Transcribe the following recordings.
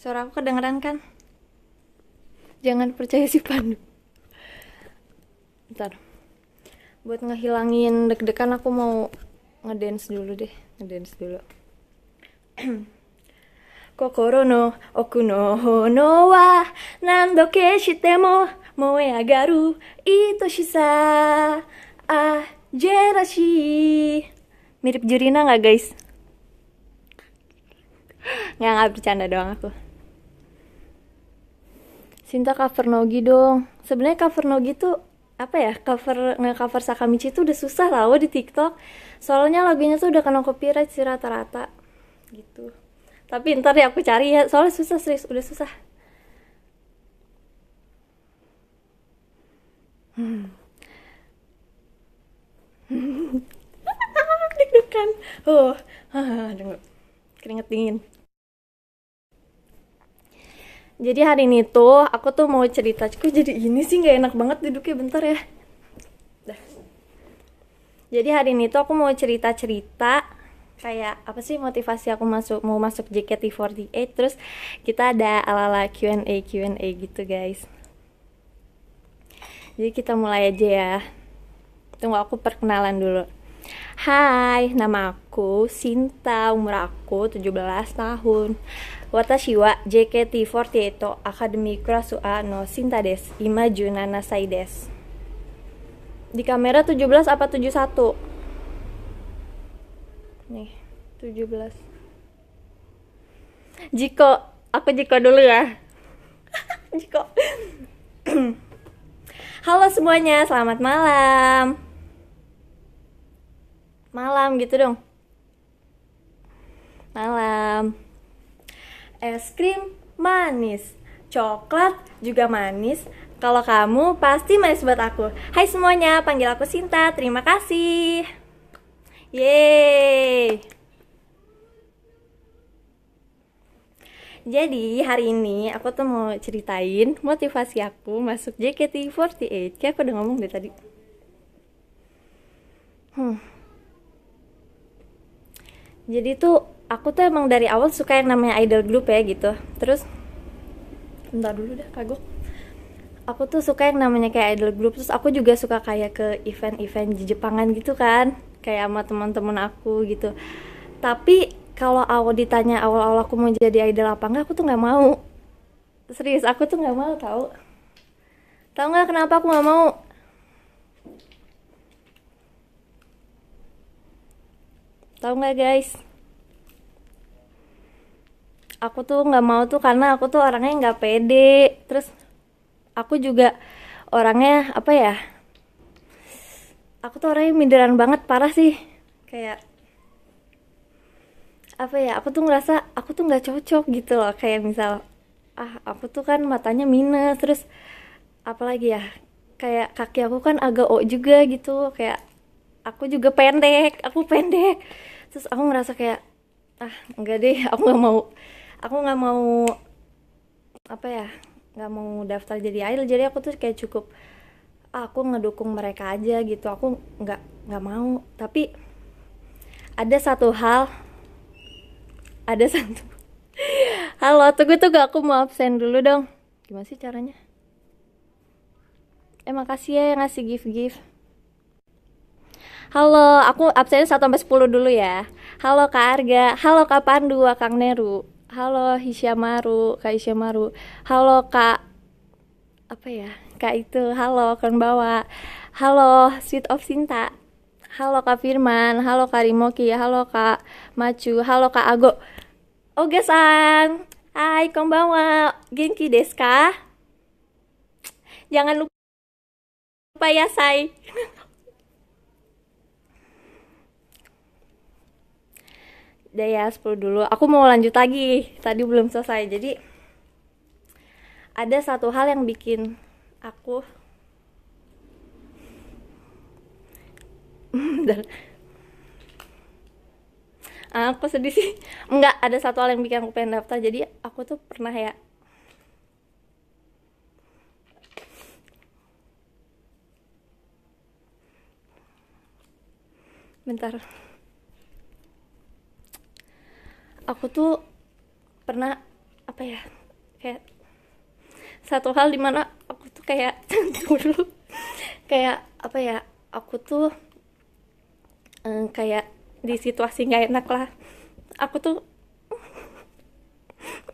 Suara aku kedengeran kan? Jangan percaya si Pandu. Bentar. Buat ngehilangin deg-degan aku mau ngedance dulu deh, ngedance dulu. Kokoro no oku no hono wa nando ke mo moe agaru itoshi sa ah jerashi Mirip Jurina nggak guys? nggak nggak bercanda doang aku Sinta cover Nogi dong. Sebenarnya cover Nogi tuh apa ya cover nge-cover Sakamichi tuh udah susah lah oh, di TikTok. Soalnya lagunya tuh udah kena copyright sih rata-rata gitu. Tapi ntar ya aku cari ya, soalnya susah serius, udah susah. Hmm. Deg-degan. Oh, keringet dingin. Jadi hari ini tuh aku tuh mau cerita, kok jadi ini sih gak enak banget duduknya bentar ya. Jadi hari ini tuh aku mau cerita-cerita kayak apa sih motivasi aku masuk mau masuk JKT48 terus kita ada ala-ala Q&A Q&A gitu guys. Jadi kita mulai aja ya. Tunggu aku perkenalan dulu. Hai, nama aku Sinta, umur aku 17 tahun. Watashi wa JKT48 Akademi Kurasua no Sinta des, imajuna Junana Saides. Di kamera 17 apa 71? Nih, 17. Jiko, aku Jiko dulu ya. Jiko. Halo semuanya, selamat malam malam gitu dong malam es krim manis coklat juga manis kalau kamu pasti manis buat aku hai semuanya panggil aku Sinta terima kasih yeay Jadi hari ini aku tuh mau ceritain motivasi aku masuk JKT48 Kayak aku udah ngomong deh tadi Hmm jadi tuh aku tuh emang dari awal suka yang namanya idol group ya gitu terus bentar dulu deh kagok aku tuh suka yang namanya kayak idol group terus aku juga suka kayak ke event-event di Jepangan gitu kan kayak sama teman-teman aku gitu tapi kalau awal ditanya awal-awal aku mau jadi idol apa enggak aku tuh nggak mau serius aku tuh nggak mau tahu tahu nggak kenapa aku nggak mau tau nggak guys? Aku tuh nggak mau tuh karena aku tuh orangnya nggak pede. Terus aku juga orangnya apa ya? Aku tuh orangnya minderan banget parah sih. Kayak apa ya aku tuh ngerasa aku tuh nggak cocok gitu loh kayak misal ah aku tuh kan matanya minus terus apalagi ya kayak kaki aku kan agak O juga gitu kayak aku juga pendek aku pendek terus aku ngerasa kayak ah enggak deh aku nggak mau aku nggak mau apa ya nggak mau daftar jadi idol jadi aku tuh kayak cukup ah, aku ngedukung mereka aja gitu aku nggak nggak mau tapi ada satu hal ada satu halo tunggu tunggu aku mau absen dulu dong gimana sih caranya eh makasih ya yang ngasih gift gift Halo, aku absen 1 sampai 10 dulu ya. Halo Kak Arga, halo Kak Pandu, Kang Neru. Halo Hisyamaru, Kak Hisyamaru. Halo Kak apa ya? Kak itu, halo Kang Bawa. Halo Sweet of Sinta. Halo Kak Firman, halo Kak Rimoki, halo Kak Macu, halo Kak Ago. Oke, san Hai, konbanwa. Genki deska. Jangan lupa ya, Sai. udah ya 10 dulu aku mau lanjut lagi tadi belum selesai jadi ada satu hal yang bikin aku aku sedih sih enggak ada satu hal yang bikin aku pengen daftar jadi aku tuh pernah ya bentar aku tuh pernah apa ya kayak satu hal dimana aku tuh kayak dulu kayak apa ya aku tuh um, kayak di situasi nggak enak lah aku tuh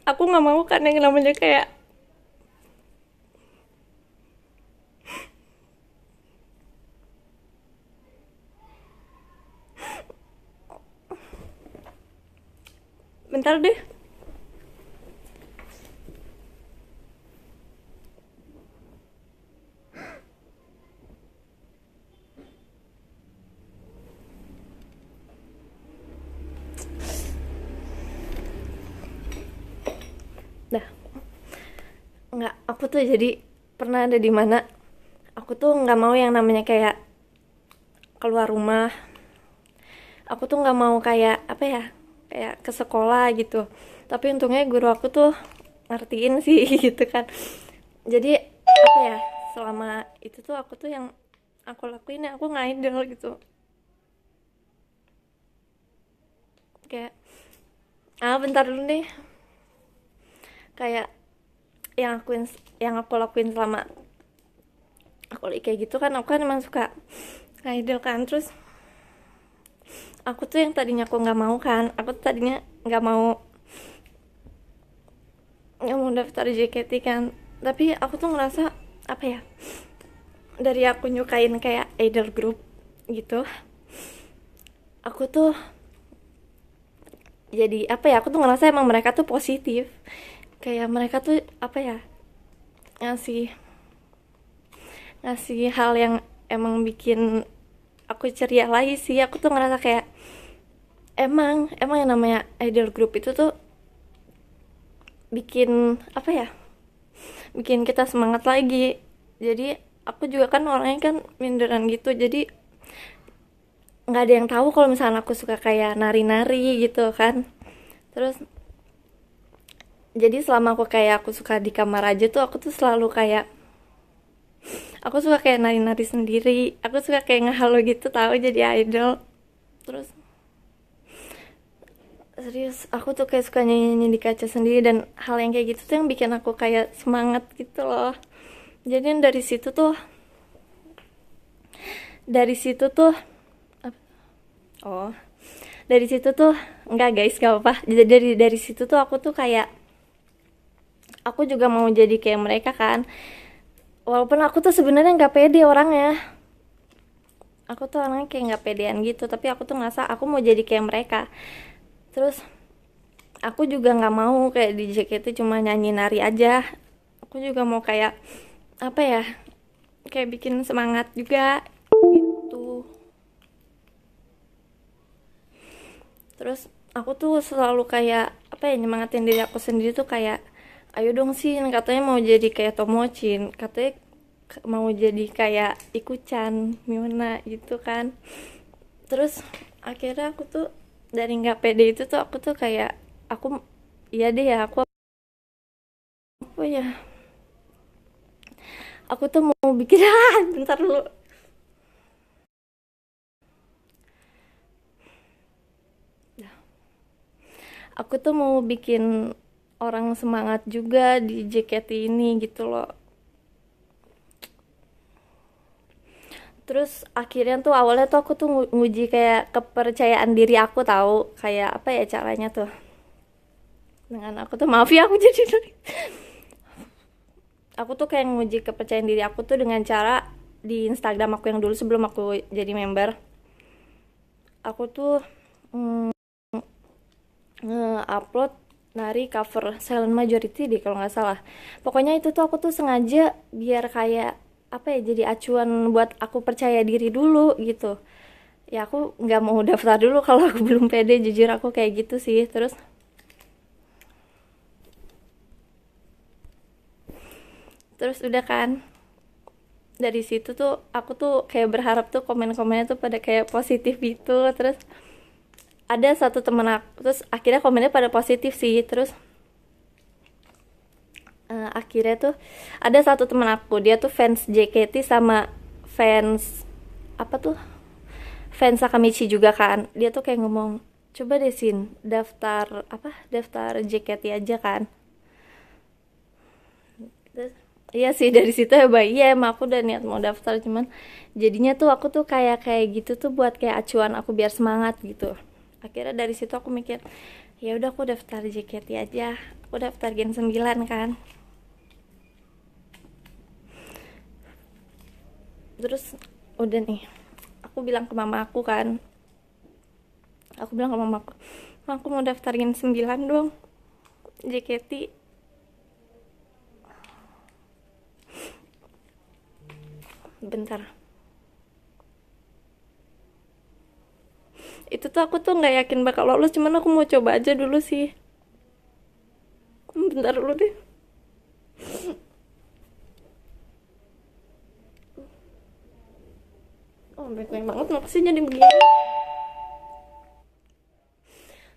aku nggak mau kan yang namanya kayak bentar deh dah nggak aku tuh jadi pernah ada di mana aku tuh nggak mau yang namanya kayak keluar rumah aku tuh nggak mau kayak apa ya kayak ke sekolah gitu tapi untungnya guru aku tuh ngertiin sih gitu kan jadi apa ya selama itu tuh aku tuh yang aku lakuin ya, aku ngaidol gitu kayak ah bentar dulu nih, kayak yang aku yang aku lakuin selama aku kayak gitu kan aku kan emang suka ngaidol kan terus aku tuh yang tadinya aku nggak mau kan aku tuh tadinya nggak mau nggak mau daftar JKT kan tapi aku tuh ngerasa apa ya dari aku nyukain kayak idol group gitu aku tuh jadi apa ya aku tuh ngerasa emang mereka tuh positif kayak mereka tuh apa ya ngasih ngasih hal yang emang bikin aku ceria lagi sih aku tuh ngerasa kayak emang emang yang namanya idol group itu tuh bikin apa ya bikin kita semangat lagi jadi aku juga kan orangnya kan minderan gitu jadi nggak ada yang tahu kalau misalnya aku suka kayak nari-nari gitu kan terus jadi selama aku kayak aku suka di kamar aja tuh aku tuh selalu kayak aku suka kayak nari-nari sendiri aku suka kayak ngehalo gitu tahu jadi idol terus serius aku tuh kayak suka nyanyi-nyanyi di kaca sendiri dan hal yang kayak gitu tuh yang bikin aku kayak semangat gitu loh jadi dari situ tuh dari situ tuh oh dari situ tuh enggak guys gak apa jadi dari dari situ tuh aku tuh kayak aku juga mau jadi kayak mereka kan walaupun aku tuh sebenarnya nggak pede orang ya, aku tuh orangnya kayak nggak pedean gitu tapi aku tuh ngerasa aku mau jadi kayak mereka terus aku juga nggak mau kayak di JKT cuma nyanyi nari aja aku juga mau kayak apa ya kayak bikin semangat juga gitu terus aku tuh selalu kayak apa ya nyemangatin diri aku sendiri tuh kayak ayo dong sih katanya mau jadi kayak Tomochin, katanya mau jadi kayak ikucan Miona gitu kan terus akhirnya aku tuh dari nggak pede itu tuh aku tuh kayak aku iya deh ya aku apa ya aku tuh mau bikin bentar lu aku tuh mau bikin orang semangat juga di JKT ini gitu loh terus akhirnya tuh awalnya tuh aku tuh nguji kayak kepercayaan diri aku tahu kayak apa ya caranya tuh dengan aku tuh maaf ya aku jadi aku tuh kayak nguji kepercayaan diri aku tuh dengan cara di Instagram aku yang dulu sebelum aku jadi member aku tuh mm, nge-upload nari cover Silent Majority deh kalau nggak salah pokoknya itu tuh aku tuh sengaja biar kayak apa ya jadi acuan buat aku percaya diri dulu gitu ya aku nggak mau daftar dulu kalau aku belum pede jujur aku kayak gitu sih terus terus udah kan dari situ tuh aku tuh kayak berharap tuh komen-komennya tuh pada kayak positif gitu terus ada satu temen aku terus akhirnya komennya pada positif sih terus uh, akhirnya tuh ada satu temen aku dia tuh fans JKT sama fans apa tuh fans Sakamichi juga kan dia tuh kayak ngomong coba deh sin daftar apa daftar JKT aja kan terus iya sih dari situ ya bayi iya emang aku udah niat mau daftar cuman jadinya tuh aku tuh kayak kayak gitu tuh buat kayak acuan aku biar semangat gitu akhirnya dari situ aku mikir ya udah aku daftar JKT aja aku daftar Gen 9 kan terus udah nih aku bilang ke mama aku kan aku bilang ke mama aku aku mau daftar Gen 9 dong JKT bentar itu tuh aku tuh nggak yakin bakal lolos cuman aku mau coba aja dulu sih bentar dulu deh oh bete banget maksudnya jadi begini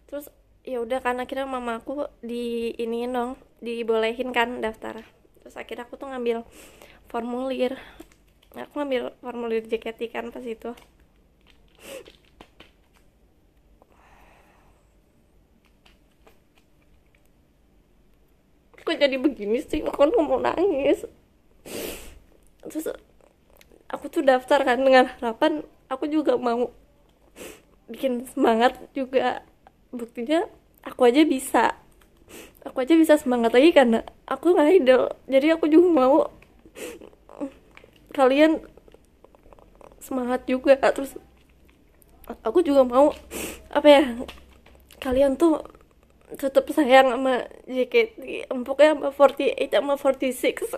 terus ya udah karena akhirnya mama aku di ini dong dibolehin kan daftar terus akhirnya aku tuh ngambil formulir aku ngambil formulir JKT kan pas itu kok jadi begini sih aku kan mau nangis terus aku tuh daftar kan dengan harapan aku juga mau bikin semangat juga buktinya aku aja bisa aku aja bisa semangat lagi karena aku nggak idol jadi aku juga mau kalian semangat juga terus aku juga mau apa ya kalian tuh tetap sayang sama JKT empuknya sama 48 sama 46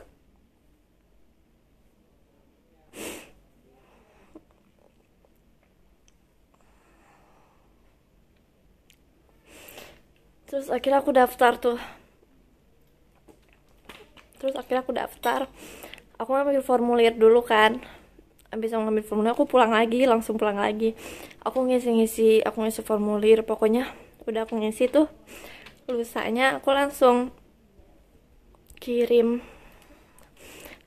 terus akhirnya aku daftar tuh terus akhirnya aku daftar aku ngambil formulir dulu kan habis aku ngambil formulir aku pulang lagi langsung pulang lagi aku ngisi-ngisi aku ngisi formulir pokoknya udah aku ngisi tuh lusanya aku langsung kirim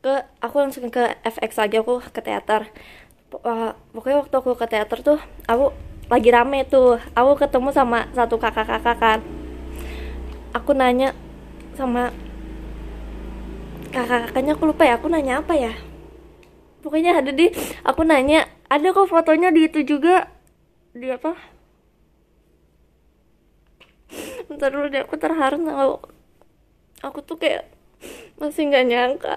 ke aku langsung ke FX lagi aku ke teater eh, pokoknya waktu aku ke teater tuh aku lagi rame tuh aku ketemu sama satu kakak-kakak kan aku nanya sama kakak-kakaknya aku lupa ya aku nanya apa ya pokoknya ada di aku nanya ada kok fotonya di itu juga di apa bentar dulu deh aku terharu sama aku tuh kayak masih nggak nyangka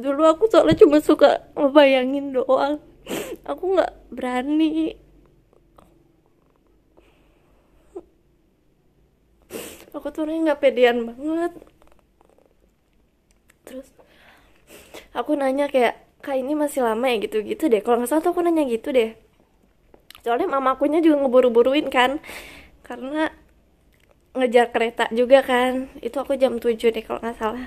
dulu aku soalnya cuma suka ngebayangin doang aku nggak berani aku tuh orangnya nggak pedean banget terus aku nanya kayak kak ini masih lama ya gitu gitu deh kalau nggak salah tuh aku nanya gitu deh soalnya mama akunya juga ngeburu-buruin kan karena ngejar kereta juga kan itu aku jam 7 nih kalau nggak salah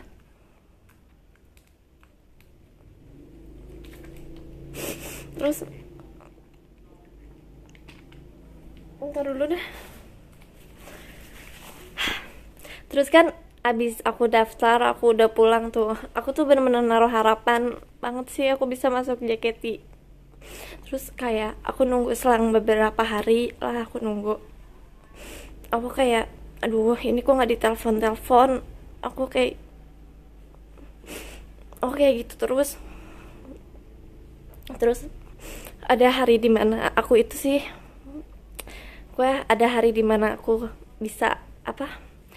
terus ntar dulu deh terus kan abis aku daftar aku udah pulang tuh aku tuh bener-bener naruh harapan banget sih aku bisa masuk JKT terus kayak aku nunggu selang beberapa hari lah aku nunggu aku kayak aduh ini kok nggak ditelepon telepon aku kayak oke oh, okay, gitu terus terus ada hari di mana aku itu sih gue ada hari di mana aku bisa apa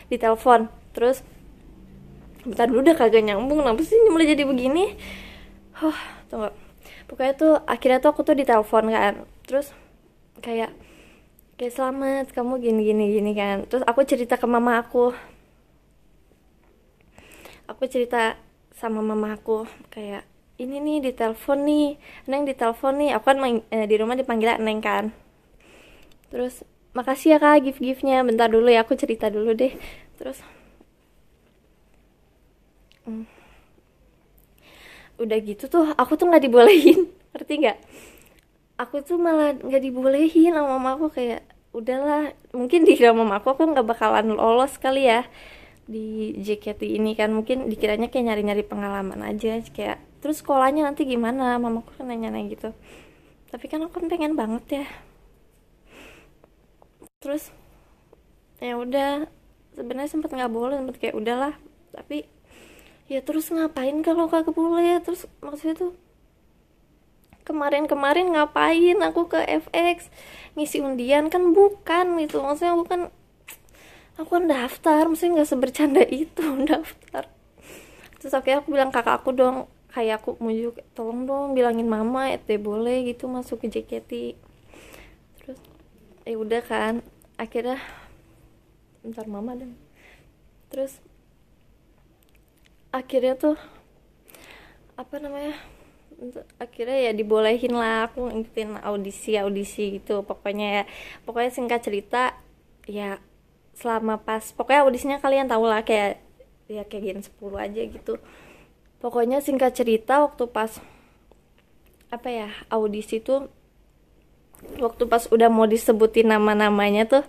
ditelepon terus bentar dulu udah kagak nyambung kenapa sih mulai jadi begini huh tunggu pokoknya tuh akhirnya tuh aku tuh ditelepon kan terus kayak Oke selamat kamu gini gini gini kan terus aku cerita ke mama aku aku cerita sama mama aku kayak ini nih ditelepon nih neng ditelepon nih aku kan eh, di rumah dipanggil neng kan terus makasih ya kak gift giftnya bentar dulu ya aku cerita dulu deh terus hmm. udah gitu tuh aku tuh nggak dibolehin ngerti nggak aku tuh malah nggak dibolehin sama mama aku kayak udahlah mungkin dikira mama aku aku nggak bakalan lolos kali ya di JKT ini kan mungkin dikiranya kayak nyari-nyari pengalaman aja kayak terus sekolahnya nanti gimana mama kan nanya-nanya gitu tapi kan aku pengen banget ya terus ya udah sebenarnya sempet nggak boleh sempet kayak udahlah tapi ya terus ngapain kalau kagak boleh ya terus maksudnya tuh kemarin-kemarin ngapain aku ke FX ngisi undian kan bukan gitu maksudnya aku kan aku kan daftar maksudnya nggak sebercanda itu daftar terus akhirnya aku bilang kakak aku dong kayak aku mau mujuk tolong dong bilangin mama ete boleh gitu masuk ke JKT terus eh udah kan akhirnya ntar mama dan terus akhirnya tuh apa namanya akhirnya ya dibolehin lah aku ngikutin audisi audisi gitu pokoknya ya pokoknya singkat cerita ya selama pas pokoknya audisinya kalian tau lah kayak ya kayak gen 10 aja gitu pokoknya singkat cerita waktu pas apa ya audisi tuh waktu pas udah mau disebutin nama-namanya tuh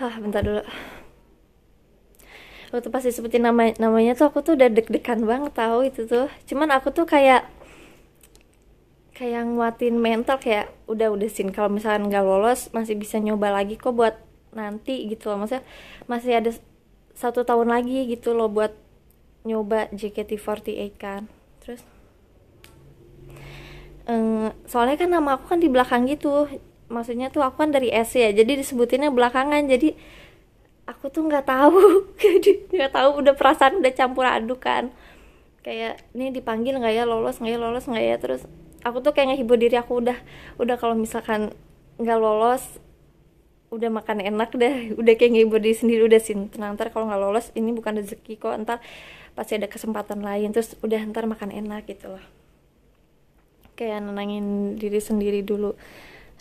hah bentar dulu waktu pas disebutin nama namanya tuh aku tuh udah deg-degan banget tahu itu tuh cuman aku tuh kayak kayak nguatin mental kayak udah udah sin kalau misalnya nggak lolos masih bisa nyoba lagi kok buat nanti gitu loh maksudnya masih ada satu tahun lagi gitu loh buat nyoba JKT48 kan terus um, soalnya kan nama aku kan di belakang gitu maksudnya tuh aku kan dari S ya jadi disebutinnya belakangan jadi aku tuh nggak tahu nggak tahu udah perasaan udah campur aduk kan kayak ini dipanggil nggak ya lolos nggak ya lolos nggak ya terus aku tuh kayak ngehibur diri aku udah udah kalau misalkan nggak lolos udah makan enak deh udah kayak ngehibur diri sendiri udah sih. tenang ntar kalau nggak lolos ini bukan rezeki kok ntar pasti ada kesempatan lain terus udah ntar makan enak gitu loh kayak nenangin diri sendiri dulu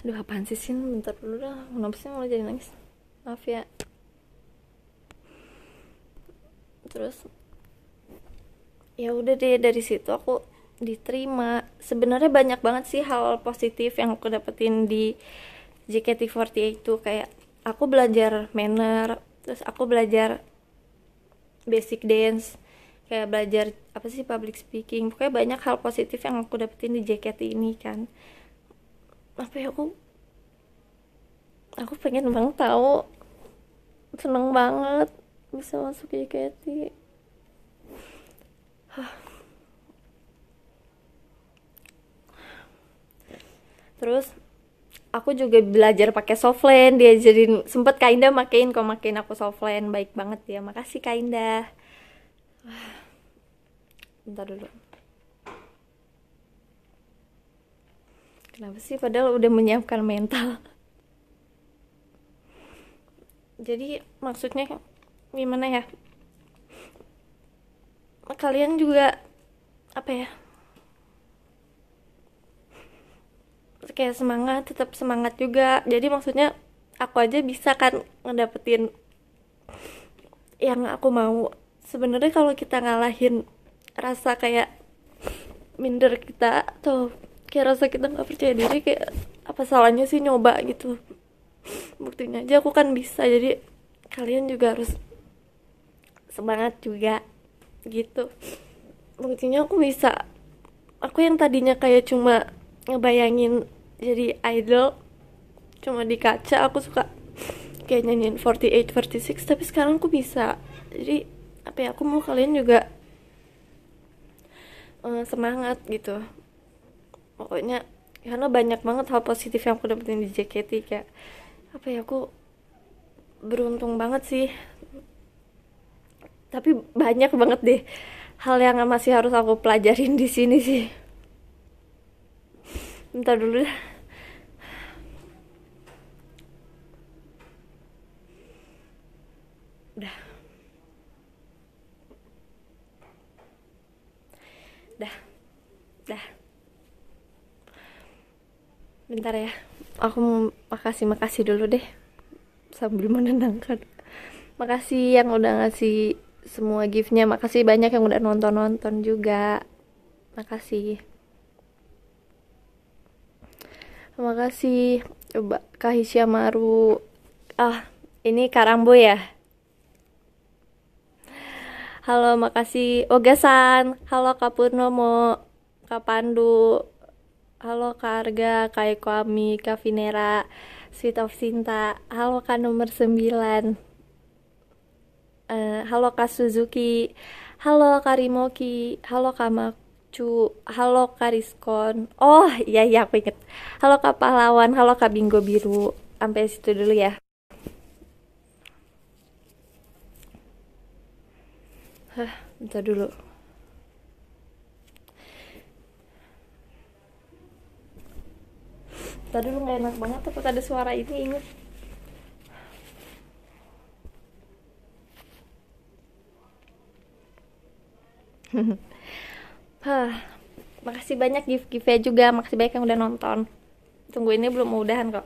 aduh apaan sih sih bentar dulu dah kenapa sih mau jadi nangis maaf ya terus ya udah deh dari situ aku diterima sebenarnya banyak banget sih hal positif yang aku dapetin di JKT48 itu kayak aku belajar manner terus aku belajar basic dance kayak belajar apa sih public speaking pokoknya banyak hal positif yang aku dapetin di JKT ini kan apa ya aku aku pengen banget tahu seneng banget bisa masuk JKT terus aku juga belajar pakai dia jadi sempet kainda makain kok makain aku softland baik banget ya makasih Kak bentar dulu kenapa sih padahal udah menyiapkan mental jadi maksudnya gimana ya kalian juga apa ya kayak semangat tetap semangat juga jadi maksudnya aku aja bisa kan ngedapetin yang aku mau sebenarnya kalau kita ngalahin rasa kayak minder kita atau kayak rasa kita nggak percaya diri kayak apa salahnya sih nyoba gitu buktinya aja aku kan bisa jadi kalian juga harus semangat juga gitu buktinya aku bisa aku yang tadinya kayak cuma ngebayangin jadi idol cuma di kaca aku suka kayak nyanyiin 48 46 tapi sekarang aku bisa jadi apa ya aku mau kalian juga uh, semangat gitu pokoknya karena banyak banget hal positif yang aku dapetin di JKT kayak apa ya aku beruntung banget sih tapi banyak banget deh hal yang masih harus aku pelajarin di sini sih. Bentar dulu dah. bentar ya aku mau makasih makasih dulu deh sambil menenangkan makasih yang udah ngasih semua giftnya makasih banyak yang udah nonton nonton juga makasih makasih coba Kahisya Maru ah ini Karambo ya halo makasih Ogasan halo Kapurnomo Kapandu Halo Kak Arga, Kak Eko Ami, Sweet of Sinta Halo Kak nomor 9 uh, eh, Halo Kak Suzuki Halo Kak Rimoki Halo Kak Makcu Halo Kak Rizkon Oh iya iya aku inget Halo Kak Pahlawan, halo Kak Bingo Biru Sampai situ dulu ya Hah, bentar dulu tadi lu gak enak banget takut ada suara ini inget Hah, makasih banyak gift giftnya juga, makasih banyak yang udah nonton. Tunggu ini belum mudahan kok.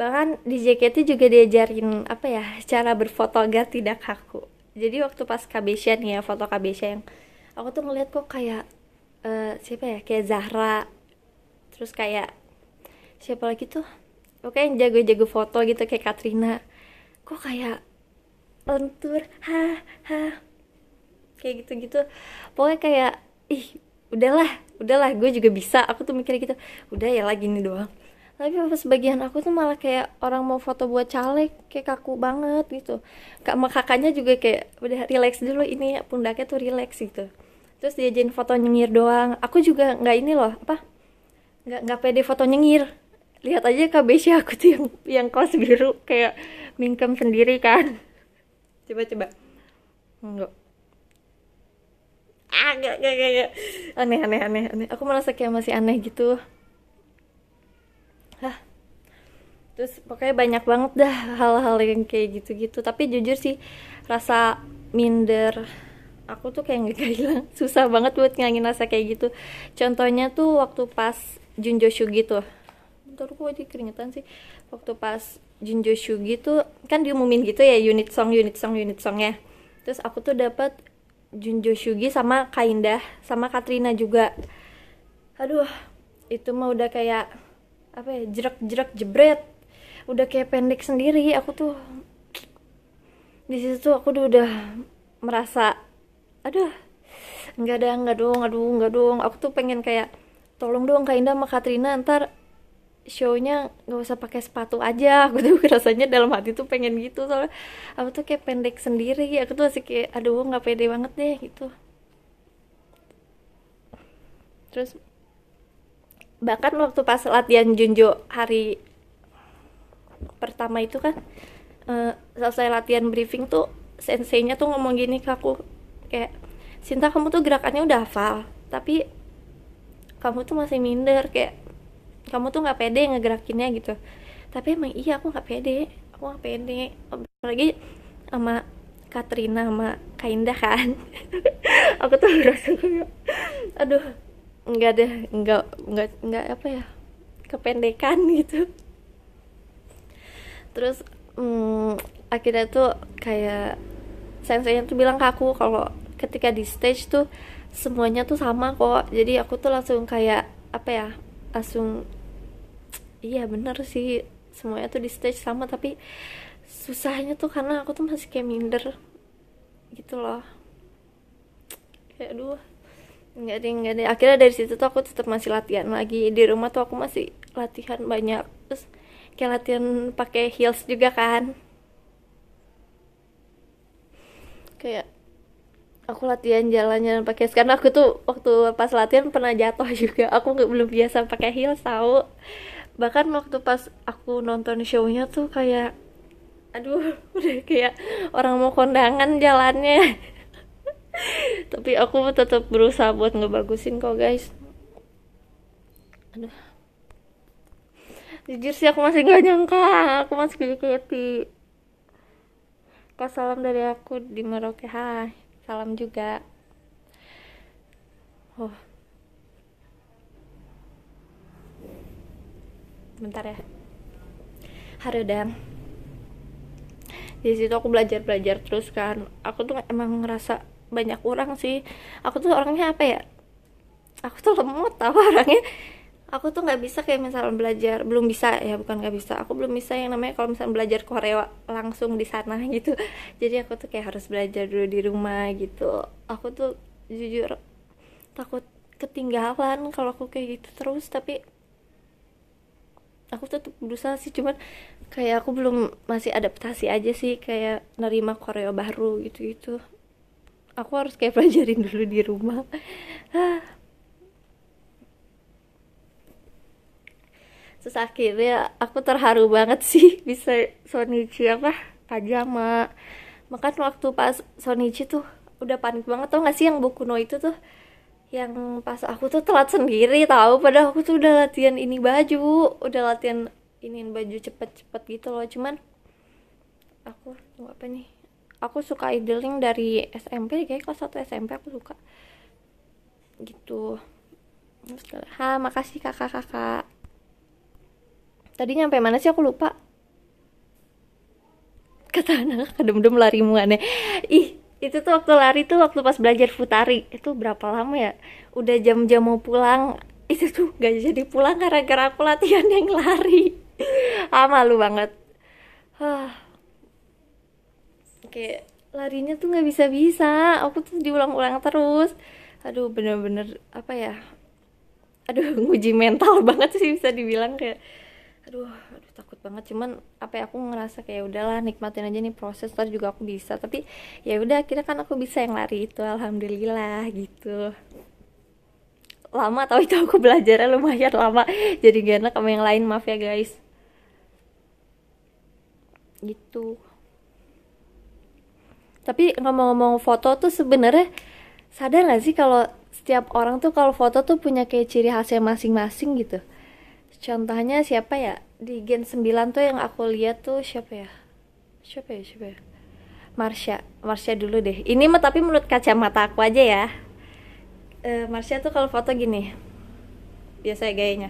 Bahkan di JKT juga diajarin apa ya, cara berfoto agar tidak kaku. Jadi waktu pas Kabesha nih ya, foto Kabesha yang aku tuh ngeliat kok kayak uh, siapa ya, kayak Zahra, terus kayak siapa lagi tuh oke yang jago-jago foto gitu kayak Katrina kok kayak lentur ha ha kayak gitu-gitu pokoknya kayak ih udahlah udahlah gue juga bisa aku tuh mikirnya gitu udah ya lagi ini doang tapi pas sebagian aku tuh malah kayak orang mau foto buat caleg kayak kaku banget gitu kak kakaknya juga kayak udah relax dulu ini pundaknya tuh relax gitu terus diajain foto nyengir doang aku juga nggak ini loh apa nggak nggak pede foto nyengir lihat aja KBC aku tuh yang yang kelas biru kayak mingkem sendiri kan coba-coba enggak ah gak, gak, gak, aneh aneh aneh aneh aku merasa kayak masih aneh gitu hah terus pokoknya banyak banget dah hal-hal yang kayak gitu-gitu tapi jujur sih rasa minder aku tuh kayak nggak hilang susah banget buat ngangin rasa kayak gitu contohnya tuh waktu pas Junjo Shugi tuh bentar gue aja keringetan sih waktu pas Jinjo Shugi tuh kan diumumin gitu ya unit song unit song unit songnya terus aku tuh dapat Junjo Shugi sama Kaindah sama Katrina juga aduh itu mah udah kayak apa ya jerak jerak jebret udah kayak pendek sendiri aku tuh di situ aku udah, udah merasa aduh nggak ada nggak dong aduh nggak dong aku tuh pengen kayak tolong dong Kak Indah sama Katrina ntar shownya nggak usah pakai sepatu aja aku tuh rasanya dalam hati tuh pengen gitu soalnya aku tuh kayak pendek sendiri aku tuh masih kayak aduh nggak pede banget deh gitu terus bahkan waktu pas latihan Junjo hari pertama itu kan uh, selesai latihan briefing tuh senseinya tuh ngomong gini ke aku kayak Sinta kamu tuh gerakannya udah hafal tapi kamu tuh masih minder kayak kamu tuh nggak pede ngegerakinnya gitu tapi emang iya aku nggak pede aku nggak pede apalagi sama Katrina sama Kainda kan aku tuh merasa kayak aduh nggak deh nggak nggak nggak apa ya kependekan gitu terus hmm, akhirnya tuh kayak sensenya tuh bilang ke aku kalau ketika di stage tuh semuanya tuh sama kok jadi aku tuh langsung kayak apa ya langsung iya bener sih semuanya tuh di stage sama tapi susahnya tuh karena aku tuh masih kayak minder gitu loh kayak aduh nggak deh nggak deh akhirnya dari situ tuh aku tetap masih latihan lagi di rumah tuh aku masih latihan banyak terus kayak latihan pakai heels juga kan kayak aku latihan jalannya jalan pakai karena aku tuh waktu pas latihan pernah jatuh juga aku nggak belum biasa pakai heels tau bahkan waktu pas aku nonton show-nya tuh kayak aduh udah kayak orang mau kondangan jalannya tapi aku tetap berusaha buat ngebagusin kok guys aduh jujur sih aku masih gak nyangka aku masih kayak Katy kak salam dari aku di Merauke hai salam juga oh bentar ya Haredam di situ aku belajar belajar terus kan aku tuh emang ngerasa banyak orang sih aku tuh orangnya apa ya aku tuh lemot tau orangnya aku tuh nggak bisa kayak misalnya belajar belum bisa ya bukan nggak bisa aku belum bisa yang namanya kalau misalnya belajar Korea langsung di sana gitu jadi aku tuh kayak harus belajar dulu di rumah gitu aku tuh jujur takut ketinggalan kalau aku kayak gitu terus tapi aku tetap berusaha sih cuman kayak aku belum masih adaptasi aja sih kayak nerima koreo baru gitu gitu aku harus kayak pelajarin dulu di rumah ah. terus akhirnya aku terharu banget sih bisa Sonichi apa pajama makan waktu pas Sonichi tuh udah panik banget tau gak sih yang buku no itu tuh yang pas aku tuh telat sendiri tahu padahal aku tuh udah latihan ini baju udah latihan iniin baju cepet-cepet gitu loh cuman aku apa nih aku suka idling dari SMP kayak kelas satu SMP aku suka gitu ha makasih kakak-kakak tadi nyampe mana sih aku lupa kata anak kedem dem larimu aneh ih itu tuh waktu lari tuh waktu pas belajar futari itu berapa lama ya udah jam-jam mau pulang itu tuh gak jadi pulang karena gara aku latihan yang lari ah malu banget huh. larinya tuh nggak bisa-bisa aku tuh diulang-ulang terus aduh bener-bener apa ya aduh nguji mental banget sih bisa dibilang kayak aduh banget cuman apa ya aku ngerasa kayak udahlah nikmatin aja nih proses tadi juga aku bisa tapi ya udah akhirnya kan aku bisa yang lari itu alhamdulillah gitu lama tau itu aku belajarnya lumayan lama jadi gak enak sama yang lain maaf ya guys gitu tapi ngomong-ngomong foto tuh sebenarnya sadar gak sih kalau setiap orang tuh kalau foto tuh punya kayak ciri khasnya masing-masing gitu contohnya siapa ya di Gen 9 tuh yang aku lihat tuh siapa ya? Siapa ya? Siapa ya? Marsha, Marsha dulu deh. Ini mah tapi menurut kacamata aku aja ya. E, Marsha tuh kalau foto gini. Biasa gayanya.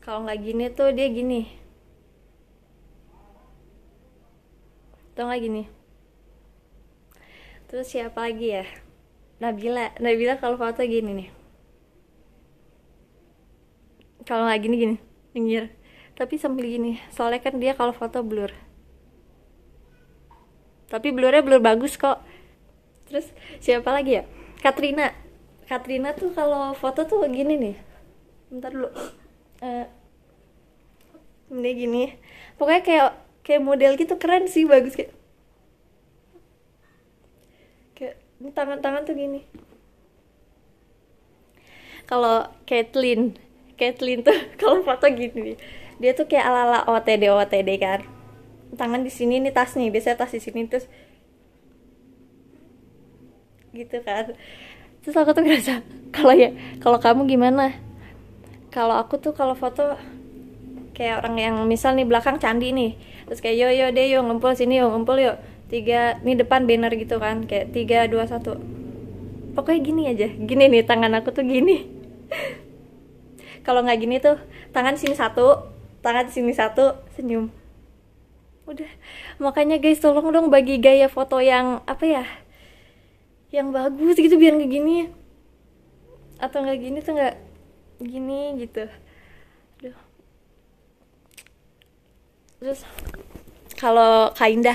Kalau nggak gini tuh dia gini. Tuh nggak gini. Terus siapa lagi ya? Nabila, Nabila kalau foto gini nih kalau lagi gini gini nyengir tapi sambil gini soalnya kan dia kalau foto blur tapi blurnya blur bagus kok terus siapa lagi ya Katrina Katrina tuh kalau foto tuh gini nih bentar dulu uh, ini gini pokoknya kayak kayak model gitu keren sih bagus kayak kayak ini tangan-tangan tuh gini kalau Caitlyn Kathleen tuh kalau foto gini dia tuh kayak ala ala OTD OTD kan tangan di sini nih tas nih biasanya tas di sini terus gitu kan terus aku tuh ngerasa kalau ya kalau kamu gimana kalau aku tuh kalau foto kayak orang yang misal nih belakang candi nih terus kayak yo yo deh yo ngumpul sini yo ngumpul yuk tiga nih depan banner gitu kan kayak tiga dua satu pokoknya gini aja gini nih tangan aku tuh gini kalau nggak gini tuh tangan sini satu tangan sini satu senyum udah makanya guys tolong dong bagi gaya foto yang apa ya yang bagus gitu biar nggak gini atau nggak gini tuh nggak gini gitu Aduh. terus kalau Kainda,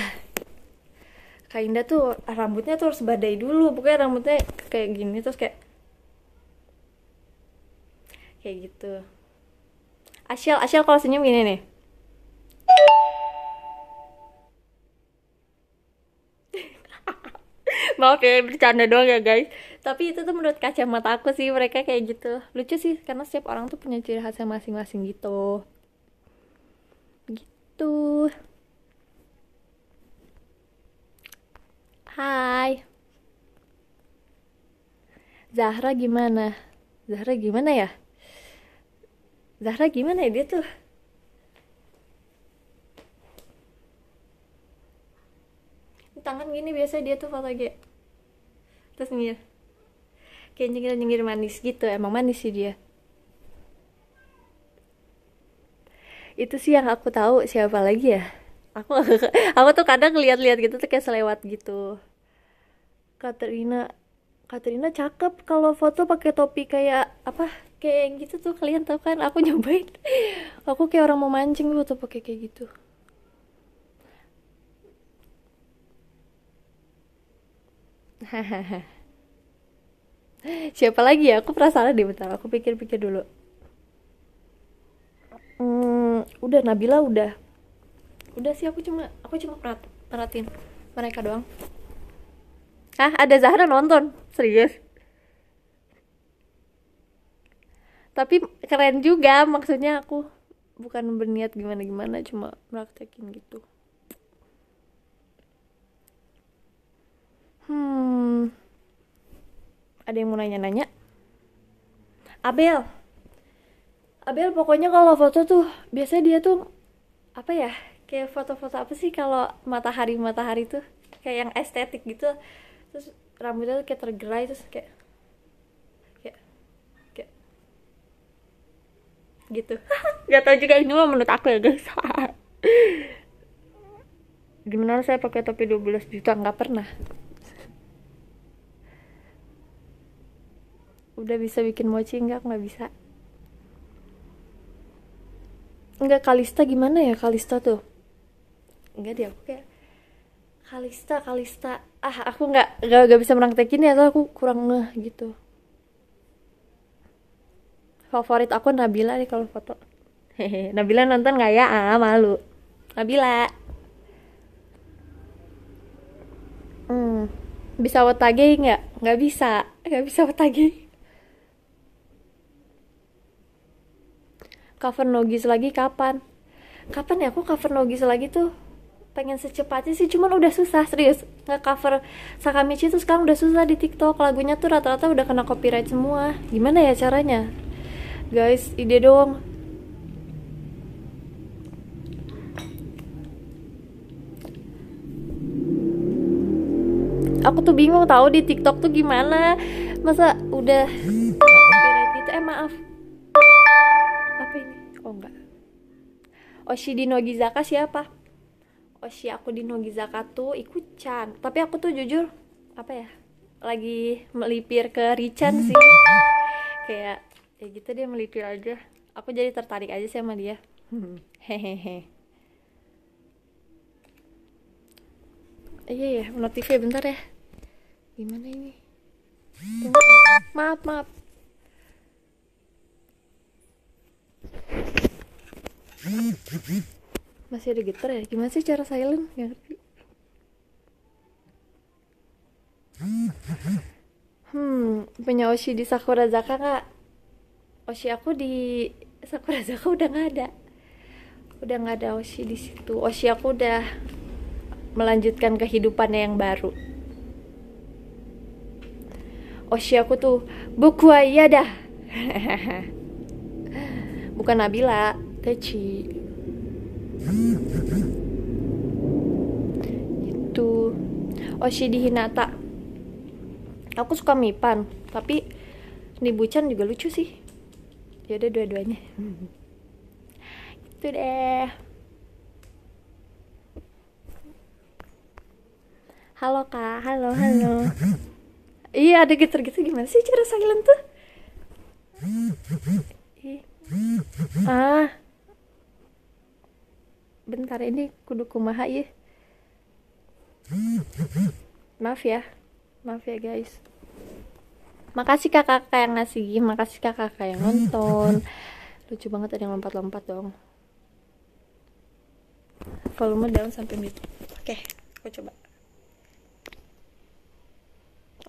Kainda tuh rambutnya tuh harus badai dulu pokoknya rambutnya kayak gini terus kayak kayak gitu Asyel Asyel kalau senyum gini nih maaf ya bercanda doang ya guys tapi itu tuh menurut kacamata aku sih mereka kayak gitu lucu sih karena setiap orang tuh punya ciri khasnya masing-masing gitu gitu Hai Zahra gimana? Zahra gimana ya? Zahra gimana ya dia tuh tangan gini biasa dia tuh foto kayak terus nih kayak nyengir nyengir manis gitu emang manis sih dia itu sih yang aku tahu siapa lagi ya aku aku tuh kadang lihat-lihat gitu tuh kayak selewat gitu Katerina Katerina cakep kalau foto pakai topi kayak apa kayak yang gitu tuh kalian tau kan aku nyobain aku kayak orang mau mancing gitu tuh pakai kayak gitu hahaha siapa lagi ya aku penasaran deh bentar aku pikir-pikir dulu hmm, udah Nabila udah udah sih aku cuma aku cuma perhatiin mereka doang ah ada Zahra nonton? Serius? tapi keren juga maksudnya aku bukan berniat gimana gimana cuma praktekin gitu hmm ada yang mau nanya-nanya Abel Abel pokoknya kalau foto tuh biasanya dia tuh apa ya kayak foto-foto apa sih kalau matahari matahari tuh kayak yang estetik gitu terus rambutnya tuh kayak tergerai terus kayak gitu nggak tahu juga ini mah menurut aku ya guys gimana saya pakai topi 12 juta nggak pernah udah bisa bikin mochi nggak nggak bisa nggak Kalista gimana ya Kalista tuh nggak dia aku kayak Kalista Kalista ah aku nggak nggak bisa merangkai ya atau aku kurang ngeh gitu favorit aku Nabila nih kalau foto hehe Nabila nonton nggak ya ah malu Nabila hmm bisa wetage nggak nggak bisa nggak bisa wetage cover nogis lagi kapan kapan ya aku cover nogis lagi tuh pengen secepatnya sih cuman udah susah serius nggak cover Sakamichi tuh sekarang udah susah di TikTok lagunya tuh rata-rata udah kena copyright semua gimana ya caranya guys ide dong aku tuh bingung tahu di TikTok tuh gimana masa udah copyright eh maaf apa ini oh enggak Oshi di Nogizaka siapa Oshi aku Dino Nogizaka tuh ikut Chan tapi aku tuh jujur apa ya lagi melipir ke Richan sih kayak ya gitu dia melipir aja aku jadi tertarik aja sih sama dia hehehe iya ya notifnya bentar ya gimana ini maaf maaf masih ada getar ya gimana sih cara silent nggak ya, ngerti hmm punya Oshi di Sakura Zaka kak oshi aku di sakura Sakurazaka udah nggak ada udah nggak ada oshi di situ oshi aku udah melanjutkan kehidupannya yang baru oshi aku tuh buku ya dah bukan Nabila Teci itu oshi di Hinata aku suka Mipan tapi di Buchan juga lucu sih ya udah dua-duanya itu deh halo kak halo halo iya ada gitar getar gimana sih cara silent tuh ah bentar ini kudu kumaha ya maaf ya maaf ya guys makasih kakak kakak yang ngasih makasih kakak kakak yang nonton lucu banget ada yang lompat-lompat dong volume down sampai mid oke okay, aku coba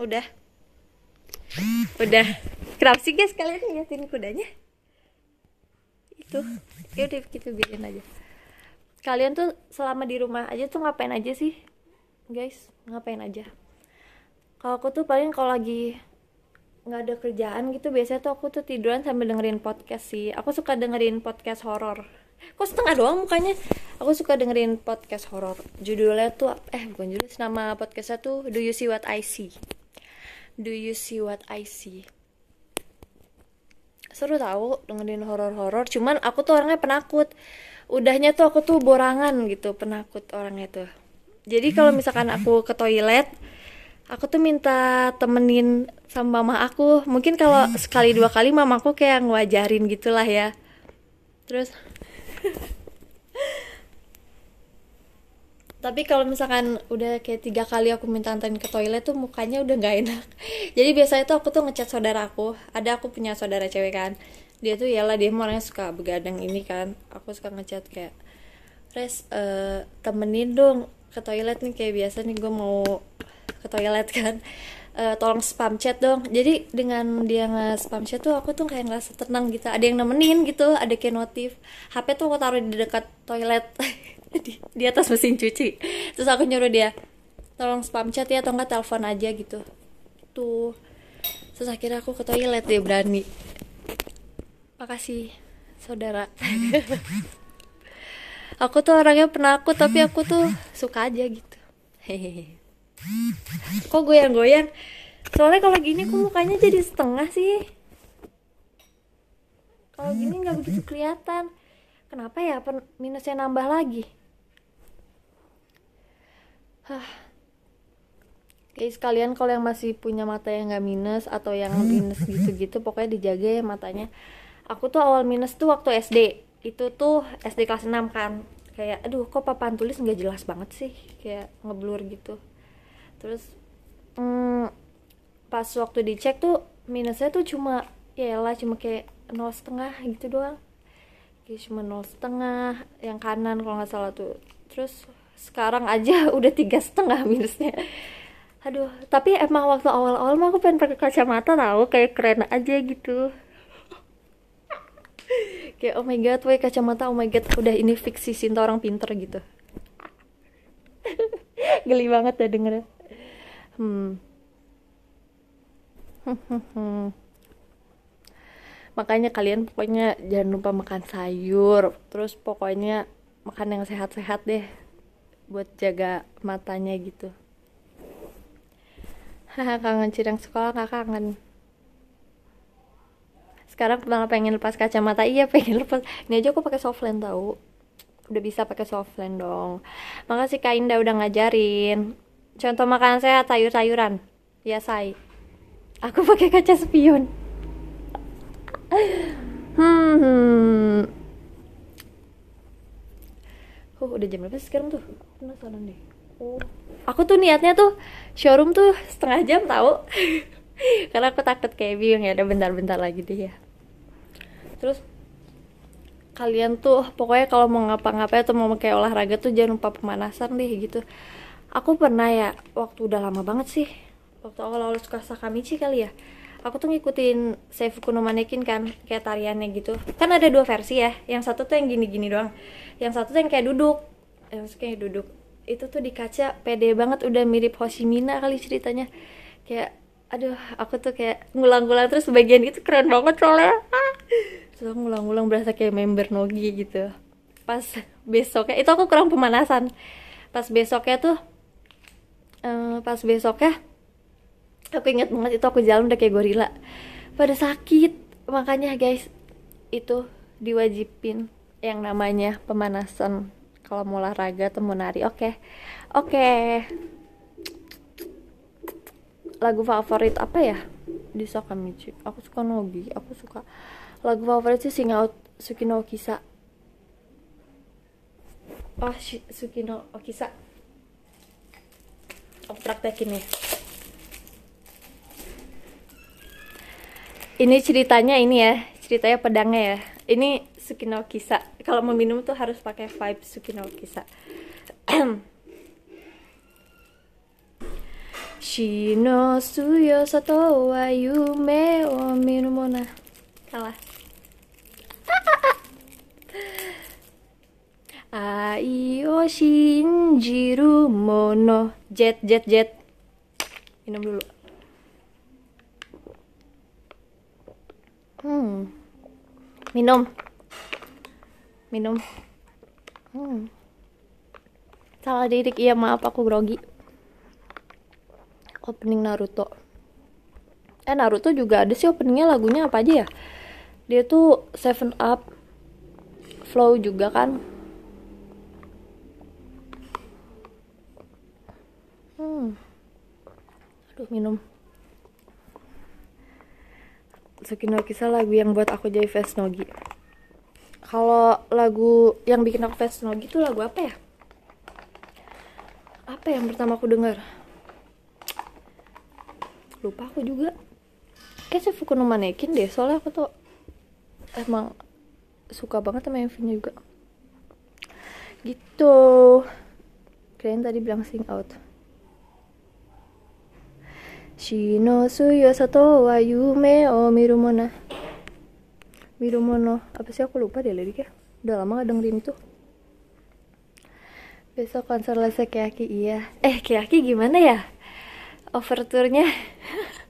udah udah kenapa sih guys kalian ngeliatin kudanya itu ya udah kita biarin aja kalian tuh selama di rumah aja tuh ngapain aja sih guys ngapain aja kalau aku tuh paling kalau lagi nggak ada kerjaan gitu biasanya tuh aku tuh tiduran sambil dengerin podcast sih aku suka dengerin podcast horor kok setengah doang mukanya aku suka dengerin podcast horor judulnya tuh eh bukan judul nama podcastnya tuh Do You See What I See Do You See What I See seru tau dengerin horor-horor cuman aku tuh orangnya penakut udahnya tuh aku tuh borangan gitu penakut orangnya tuh jadi kalau hmm. misalkan aku ke toilet aku tuh minta temenin sama mama aku mungkin kalau hmm. sekali dua kali mamaku kayak ngewajarin gitulah ya terus tapi kalau misalkan udah kayak tiga kali aku minta anterin ke toilet tuh mukanya udah nggak enak jadi biasanya tuh aku tuh ngechat saudara aku ada aku punya saudara cewek kan dia tuh ialah ya dia orangnya suka begadang ini kan aku suka ngechat kayak res uh, temenin dong ke toilet nih kayak biasa nih gue mau ke toilet kan uh, tolong spam chat dong jadi dengan dia nge spam chat tuh aku tuh kayak ngerasa tenang gitu ada yang nemenin gitu ada kayak notif HP tuh aku taruh di dekat toilet di, di atas mesin cuci terus aku nyuruh dia tolong spam chat ya atau enggak telepon aja gitu tuh gitu. terus akhirnya aku ke toilet dia berani makasih saudara aku tuh orangnya penakut tapi aku tuh suka aja gitu hehehe Kok goyang-goyang? Soalnya kalau gini kok mukanya jadi setengah sih. Kalau gini nggak begitu kelihatan. Kenapa ya minusnya nambah lagi? Hah. Guys, kalian kalau yang masih punya mata yang nggak minus atau yang hmm. minus gitu-gitu pokoknya dijaga ya matanya. Aku tuh awal minus tuh waktu SD. Itu tuh SD kelas 6 kan. Kayak aduh kok papan tulis nggak jelas banget sih. Kayak ngeblur gitu terus mm, pas waktu dicek tuh minusnya tuh cuma ya lah cuma kayak nol setengah gitu doang kayak cuma nol setengah yang kanan kalau nggak salah tuh terus sekarang aja udah tiga setengah minusnya aduh tapi emang waktu awal-awal mah aku pengen pakai kacamata tau kayak keren aja gitu kayak oh my god woi kacamata oh my god udah ini fiksi Sinta orang pinter gitu geli banget dah ya dengernya Hmm. Makanya kalian pokoknya jangan lupa makan sayur, terus pokoknya makan yang sehat-sehat deh buat jaga matanya gitu. Haha, kangen cireng sekolah kakak kangen. Sekarang malah pengen lepas kacamata. Iya, pengen lepas. Ini aja aku pakai soft lens tau Udah bisa pakai soft lens dong. Makasih Kak Indah udah ngajarin contoh makanan sehat sayur-sayuran ya say aku pakai kaca spion hmm, hmm, Oh, udah jam berapa sekarang tuh? Penasaran deh. Oh. Aku tuh niatnya tuh showroom tuh setengah jam tau Karena aku takut kayak bingung ya, ada bentar-bentar lagi deh ya. Terus kalian tuh pokoknya kalau mau ngapa-ngapain atau mau kayak olahraga tuh jangan lupa pemanasan deh gitu aku pernah ya waktu udah lama banget sih waktu awal-awal suka Sakamichi kali ya aku tuh ngikutin Seifuku Kuno Manekin kan kayak tariannya gitu kan ada dua versi ya yang satu tuh yang gini-gini doang yang satu tuh yang kayak duduk yang kayak duduk itu tuh di kaca pede banget udah mirip Hoshimina kali ceritanya kayak aduh aku tuh kayak ngulang-ngulang terus bagian itu keren banget soalnya terus aku ngulang-ngulang berasa kayak member Nogi gitu pas besoknya itu aku kurang pemanasan pas besoknya tuh uh, pas besok ya aku inget banget itu aku jalan udah kayak gorila pada sakit makanya guys itu diwajibin yang namanya pemanasan kalau mau olahraga atau mau nari oke okay. oke okay. lagu favorit apa ya di Soka Magic aku suka Nogi aku suka lagu favorit sih Sing Out Sukino Kisa oh ah, Sukino kisa aku praktekin ya. ini ceritanya ini ya ceritanya pedangnya ya ini Sukino Kisa kalau mau minum tuh harus pakai vibe Sukino Kisa Shino suyo sato wa yume o minumona kalah Aio shinjiru mono Jet, jet, jet Minum dulu Hmm Minum Minum Hmm Salah didik, iya maaf aku grogi Opening Naruto Eh Naruto juga ada sih openingnya lagunya apa aja ya Dia tuh Seven Up Flow juga kan aduh minum Sukino Kisa lagu yang buat aku jadi fast nogi kalau lagu yang bikin aku fast nogi itu lagu apa ya apa yang pertama aku dengar lupa aku juga kayaknya Fukuno Manekin deh soalnya aku tuh emang suka banget sama MV-nya juga gitu kalian tadi bilang sing out Shino suyo sato wa yume o mirumona Mirumono Apa sih aku lupa deh liriknya Udah lama gak dengerin itu Besok konser Lesa Kiyaki iya Eh Kiyaki gimana ya Overturnya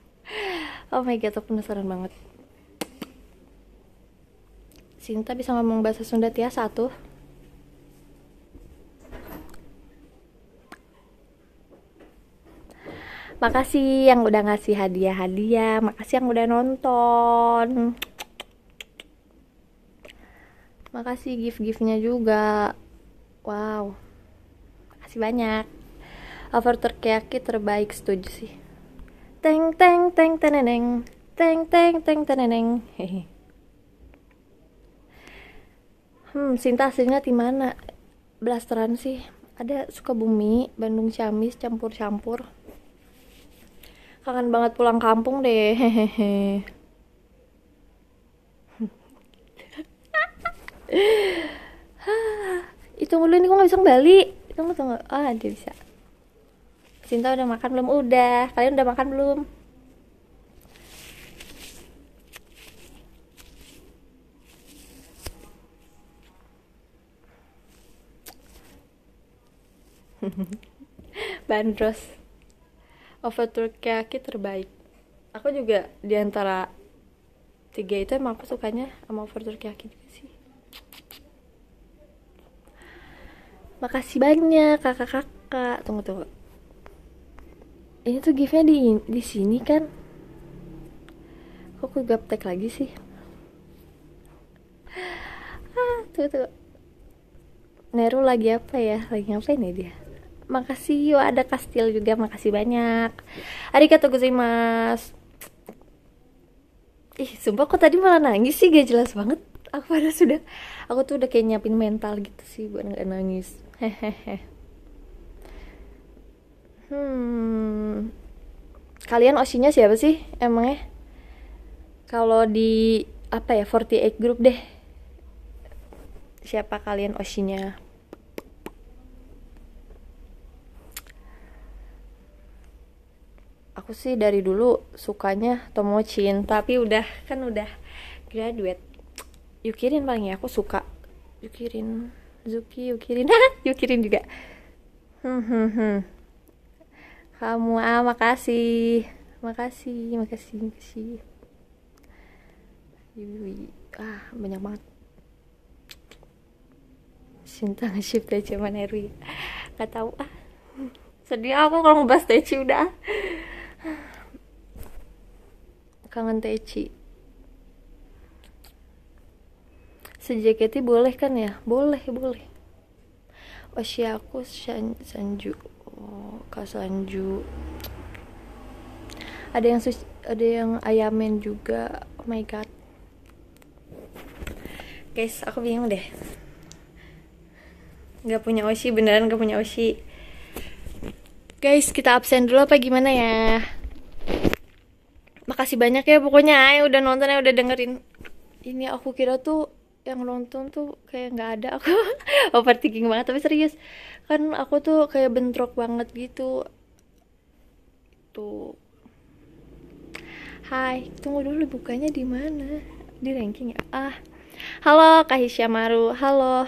Oh my god aku penasaran banget Sinta bisa ngomong bahasa Sunda Tia satu Makasih yang udah ngasih hadiah-hadiah, makasih yang udah nonton. Makasih gift-giftnya juga. Wow. Makasih banyak. Over terkeaki terbaik setuju sih. Teng teng teng teneneng. Teng teng teng teneneng. Hehe. Hmm, Sinta aslinya di mana? Blasteran sih. Ada suka bumi Bandung Ciamis campur-campur kangen banget pulang kampung deh hehehe itu dulu ini kok gak bisa kembali tunggu tunggu oh ah, dia bisa Sinta udah makan belum? Udah. Kalian udah makan belum? Bandros. Overturkiyaki terbaik aku juga diantara tiga itu emang aku sukanya sama Overturkiyaki juga sih makasih banyak kakak-kakak tunggu tunggu ini tuh giftnya di di sini kan kok aku gaptek lagi sih ah tunggu tunggu Neru lagi apa ya lagi ngapain ya dia makasih yo ada kastil juga makasih banyak arigato gozaimasu ih sumpah kok tadi malah nangis sih gak jelas banget aku pada sudah aku tuh udah kayak nyiapin mental gitu sih buat nggak nangis hehehe hmm kalian osinya siapa sih emangnya kalau di apa ya 48 group deh siapa kalian osinya aku sih dari dulu sukanya Tomochin tapi udah kan udah graduate Yukirin paling ya aku suka Yukirin Zuki Yukirin Yukirin juga hmm, hmm, hmm. kamu ah makasih makasih makasih makasih Yui ah banyak banget Cinta ngasih teh cuman sama Gak tau ah Sedih aku kalau ngebahas teh udah ah kangen Teci itu boleh kan ya boleh boleh oh, aku San Sanju oh, Kak Sanju ada yang sus ada yang ayamen juga oh my god guys aku bingung deh nggak punya oshi beneran nggak punya oshi guys kita absen dulu apa gimana ya makasih banyak ya pokoknya ay udah nonton ya udah dengerin ini aku kira tuh yang nonton tuh kayak nggak ada aku overthinking banget tapi serius kan aku tuh kayak bentrok banget gitu tuh Hai tunggu dulu bukanya di mana di ranking ya ah halo Kak maru halo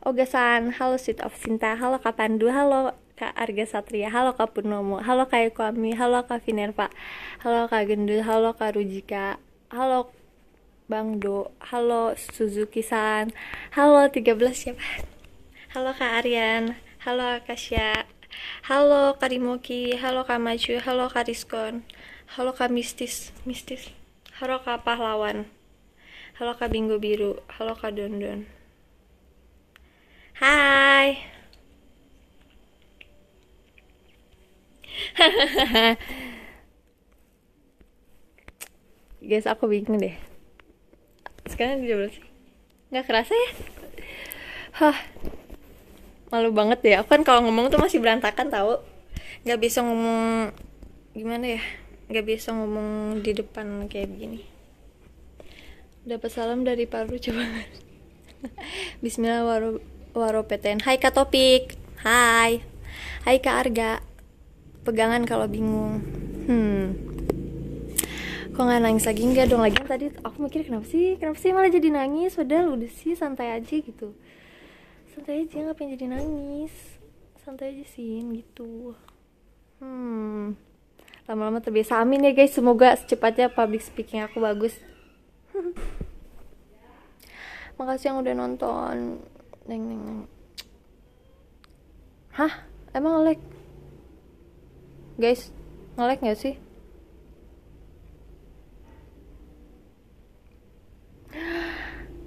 Ogasan halo Sweet of Sinta halo Kapandu halo Kak Arga Satria, halo Kak Purnomo, halo Kak Ekuami, halo Kak Pak, halo Kak Gendul, halo Kak Rujika, halo Bang Do, halo Suzuki-san, halo 13 siapa? Halo Kak Aryan, halo Kak Syah, halo Kak Rimoki, halo Kak Maju, halo Kak Rizkon, halo Kak Mistis, Mistis, halo Kak Pahlawan, halo Kak Bingo Biru, halo Kak Dondon. Hai. guys aku bingung deh sekarang jam berapa sih nggak kerasa ya hah malu banget deh aku kan kalau ngomong tuh masih berantakan tau nggak bisa ngomong gimana ya nggak bisa ngomong di depan kayak begini dapat salam dari Paru coba Bismillah waro Hai Kak Topik Hai Hai Kak Arga pegangan kalau bingung hmm kok nggak nangis lagi nggak dong lagi tadi aku mikir kenapa sih kenapa sih malah jadi nangis padahal udah sih santai aja gitu santai aja nggak pengen jadi nangis santai aja sih gitu hmm lama-lama terbiasa amin ya guys semoga secepatnya public speaking aku bagus makasih yang udah nonton neng neng, neng. hah emang like guys ngelag nggak sih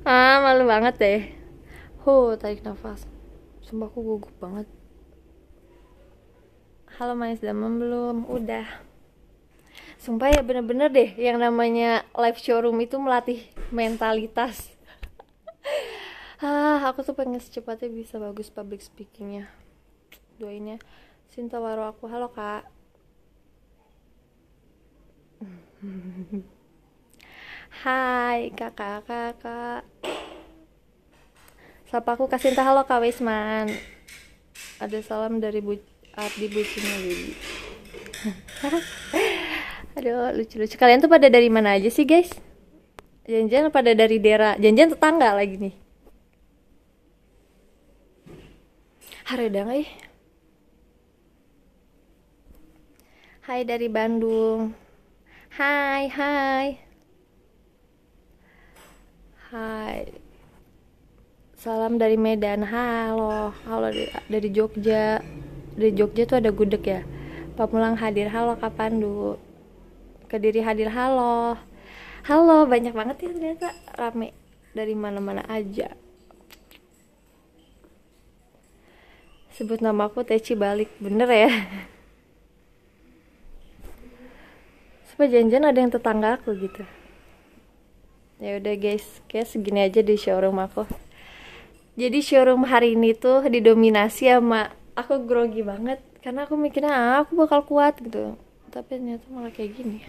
ah malu banget deh Huh, tarik nafas. Sumpah aku gugup banget. Halo Manis damem belum? Udah. Sumpah ya bener-bener deh yang namanya live showroom itu melatih mentalitas. ah, aku tuh pengen secepatnya bisa bagus public speakingnya. Doain ya. Sinta waro aku. Halo kak. Hai kakak-kakak Sapa aku kasih entah halo Kak Wisman Ada salam dari Bu Ardi Bucina Wibi Aduh lucu-lucu Kalian tuh pada dari mana aja sih guys? Janjian pada dari daerah Janjian tetangga lagi nih Haredang ih. Hai dari Bandung Hai, hai. Hai. salam dari Medan halo halo dari Jogja dari Jogja tuh ada gudeg ya Pak Mulang hadir halo Kapan Pandu Kediri hadir halo halo banyak banget ya ternyata rame dari mana-mana aja sebut namaku aku Teci balik bener ya Sampai janjian ada yang tetangga aku gitu. Ya udah guys, kayak segini aja di showroom aku. Jadi showroom hari ini tuh didominasi sama aku grogi banget karena aku mikirnya ah, aku bakal kuat gitu. Tapi ternyata malah kayak gini.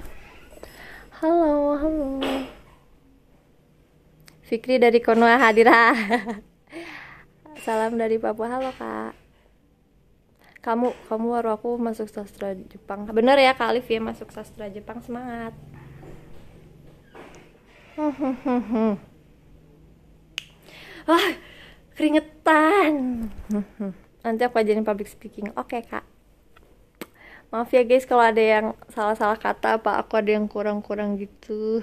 Halo, halo. Fikri dari Konoha hadir. Salam dari Papua. Halo, Kak kamu kamu baru aku masuk sastra Jepang bener ya Kak Alif ya masuk sastra Jepang semangat wah keringetan nanti aku ajarin public speaking oke okay, kak maaf ya guys kalau ada yang salah-salah kata apa aku ada yang kurang-kurang gitu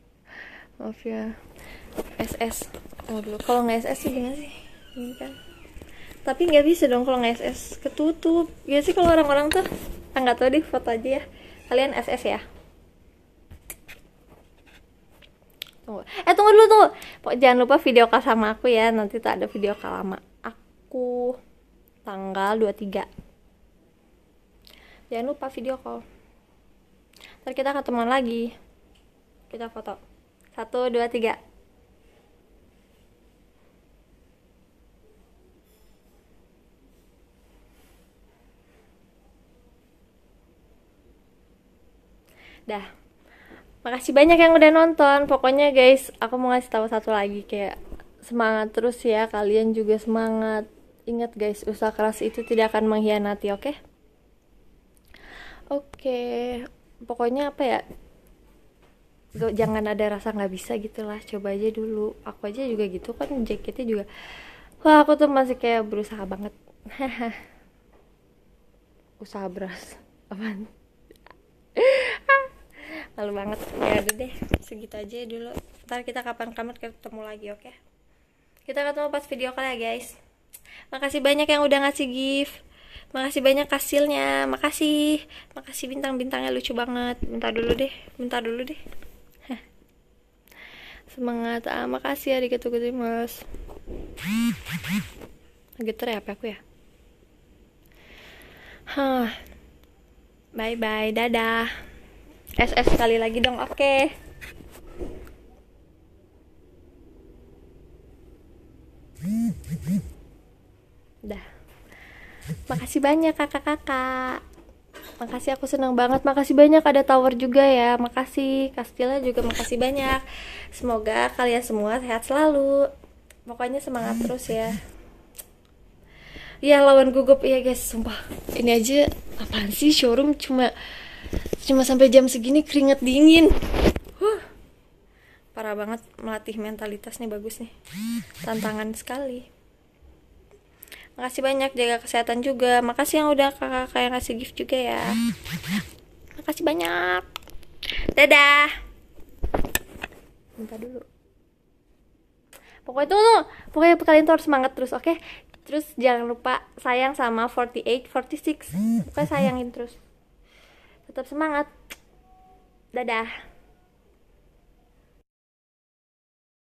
maaf ya SS oh, dulu kalau nggak SS sih gimana sih ini kan tapi nggak bisa dong kalau nggak SS ketutup ya sih kalau orang-orang tuh ah, nggak tahu deh foto aja ya kalian SS ya tunggu eh tunggu dulu tunggu jangan lupa video call sama aku ya nanti tak ada video call lama aku tanggal 23 jangan lupa video call ntar kita ketemuan lagi kita foto satu dua tiga dah makasih banyak yang udah nonton pokoknya guys aku mau ngasih tahu satu lagi kayak semangat terus ya kalian juga semangat ingat guys usaha keras itu tidak akan mengkhianati oke okay? oke okay. pokoknya apa ya Gak, jangan ada rasa nggak bisa gitu lah coba aja dulu aku aja juga gitu kan jaketnya juga wah aku tuh masih kayak berusaha banget usaha beras apa? malu banget ya udah deh segitu aja ya dulu ntar kita kapan-kapan ketemu lagi oke okay? kita ketemu pas video kali ya guys makasih banyak yang udah ngasih gift makasih banyak hasilnya makasih makasih bintang-bintangnya lucu banget bentar dulu deh bentar dulu deh semangat ah makasih ya diketuk gitu mas lagi ya apa aku ya huh. bye bye dadah SS sekali lagi dong, oke. Okay. Dah. Makasih banyak kakak-kakak. Makasih aku senang banget. Makasih banyak ada Tower juga ya. Makasih Kastila juga makasih banyak. Semoga kalian semua sehat selalu. Pokoknya semangat terus ya. Ya lawan gugup ya guys, sumpah. Ini aja apaan sih showroom cuma cuma sampai jam segini keringat dingin huh. parah banget melatih mentalitas nih bagus nih tantangan sekali makasih banyak jaga kesehatan juga makasih yang udah kakak-kakak yang ngasih gift juga ya makasih banyak dadah minta dulu pokoknya tunggu. pokoknya kalian tuh harus semangat terus oke okay? terus jangan lupa sayang sama 48 46 pokoknya sayangin terus tetap semangat dadah